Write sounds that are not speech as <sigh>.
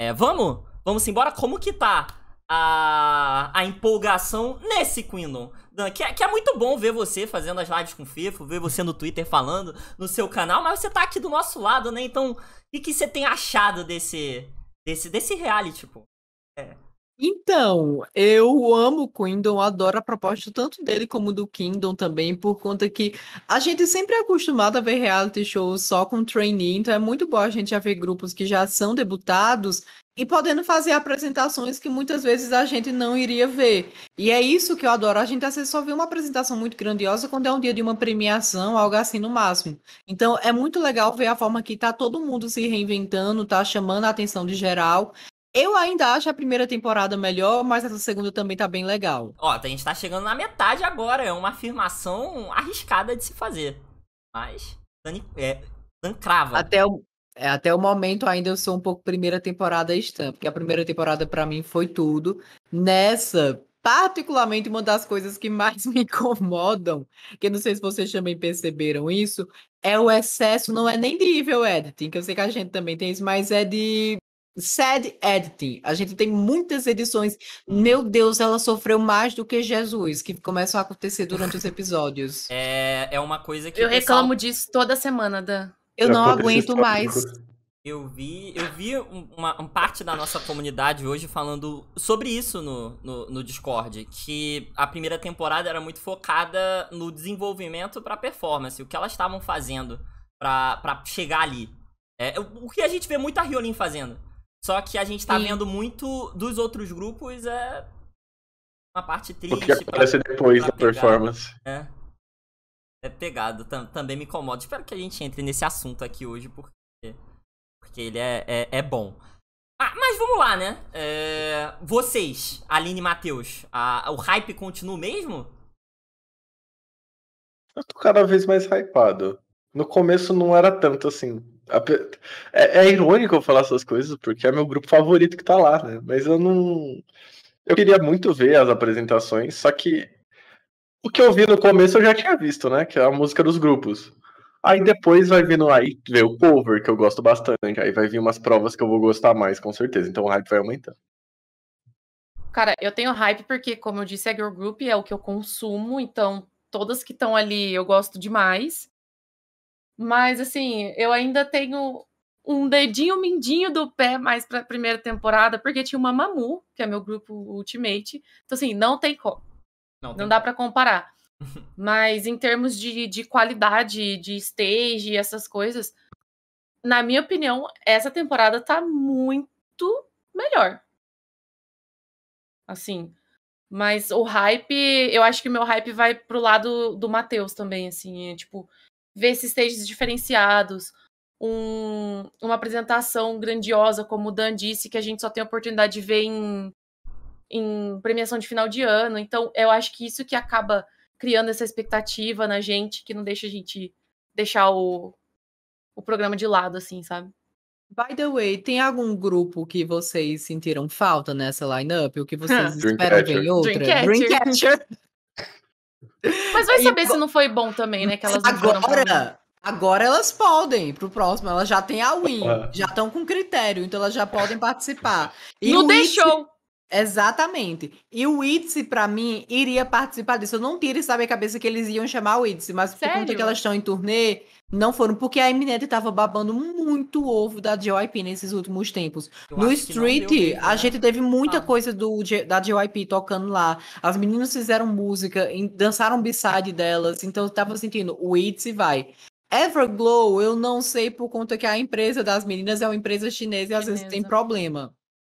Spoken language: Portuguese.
É, vamos? Vamos embora? Como que tá a, a empolgação nesse Quindon? Que, é, que, é muito bom ver você fazendo as lives com o FIFO, ver você no Twitter falando no seu canal, mas você tá aqui do nosso lado, né? Então, o que, que você tem achado desse, desse, desse reality, pô? Tipo? É. Então, eu amo o Kingdom, adoro a proposta tanto dele como do Kingdom também, por conta que a gente sempre é acostumado a ver reality shows só com trainee, então é muito bom a gente já ver grupos que já são debutados e podendo fazer apresentações que muitas vezes a gente não iria ver. E é isso que eu adoro. A gente às vezes só vê uma apresentação muito grandiosa quando é um dia de uma premiação, algo assim no máximo. Então é muito legal ver a forma que tá todo mundo se reinventando, tá chamando a atenção de geral. Eu ainda acho a primeira temporada melhor, mas essa segunda também tá bem legal. Ó, a gente tá chegando na metade agora, é uma afirmação arriscada de se fazer. Mas, Dani, é, Dan crava. Até o, é, até o momento ainda eu sou um pouco primeira temporada estampa, porque a primeira temporada para mim foi tudo. Nessa, particularmente uma das coisas que mais <laughs> me incomodam, que não sei se vocês também perceberam isso, é o excesso, não é nem nível editing, que eu sei que a gente também tem isso, mas é de sad editing. A gente tem muitas edições. Meu Deus, ela sofreu mais do que Jesus, que começam a acontecer durante os episódios. <laughs> É, é uma coisa que. Eu reclamo disso toda semana, Dan. Eu não aguento mais. Eu vi, eu vi uma, uma, parte da nossa comunidade hoje falando sobre isso no, no, no Discord. Que a primeira temporada era muito focada no desenvolvimento para performance, o que elas estavam fazendo para chegar ali. É, o que a gente vê muita Riolin fazendo. Só que a gente tá Sim. vendo muito dos outros grupos é uma parte triste. O que aparece pra, depois pra tá da performance. É. É pegado, também me incomoda. Espero que a gente entre nesse assunto aqui hoje, porque, porque ele é, é, é bom. Ah, mas vamos lá, né? É, vocês, Aline e Matheus, a, o hype continua mesmo? Eu tô cada vez mais hypado. No começo não era tanto assim. É, é, irônico eu falar essas coisas, porque é meu grupo favorito que tá lá, né? Mas eu não. Eu queria muito ver as apresentações, só que o que eu vi no começo eu já tinha visto, né? Que é a música dos grupos. Aí depois vai vindo aí, o cover, que eu gosto bastante. Aí vai vir umas provas que eu vou gostar mais, com certeza. Então o hype vai aumentando. Cara, eu tenho hype porque, como eu disse, a é Girl Group é o que eu consumo, então todas que estão ali eu gosto demais. Mas, assim, eu ainda tenho um dedinho mindinho do pé mais pra primeira temporada, porque tinha uma Mamu, que é meu grupo Ultimate. Então, assim, não tem como. Não, tem não dá para comparar. <laughs> Mas em termos de, de qualidade, de stage, e essas coisas, na minha opinião, essa temporada tá muito melhor. Assim. Mas o hype, eu acho que o meu hype vai pro lado do Matheus também, assim. É, tipo, ver esses stages diferenciados, um, uma apresentação grandiosa, como o Dan disse, que a gente só tem a oportunidade de ver em, em premiação de final de ano. Então, eu acho que isso que acaba criando essa expectativa na gente, que não deixa a gente deixar o, o programa de lado, assim, sabe? By the way, tem algum grupo que vocês sentiram falta nessa lineup? O que <laughs> vocês esperam ver em outra? Dreamcatcher. Mas vai saber e... se não foi bom também, né? Que elas agora, agora elas podem pro próximo. Elas já têm a win, é. já estão com critério, então elas já podem participar. E não deixou. Exatamente. E o Itzy, para mim, iria participar disso. Eu não tiro isso da minha cabeça que eles iam chamar o Itzy, mas Sério? por conta que elas estão em turnê, não foram. Porque a Eminente tava babando muito ovo da JYP nesses últimos tempos. Eu no Street, mesmo, a né? gente teve muita ah. coisa do, da JYP tocando lá. As meninas fizeram música, dançaram beside delas. Então eu tava sentindo, o Itzy vai. Everglow, eu não sei por conta que a empresa das meninas é uma empresa chinesa e às chinesa. vezes tem problema.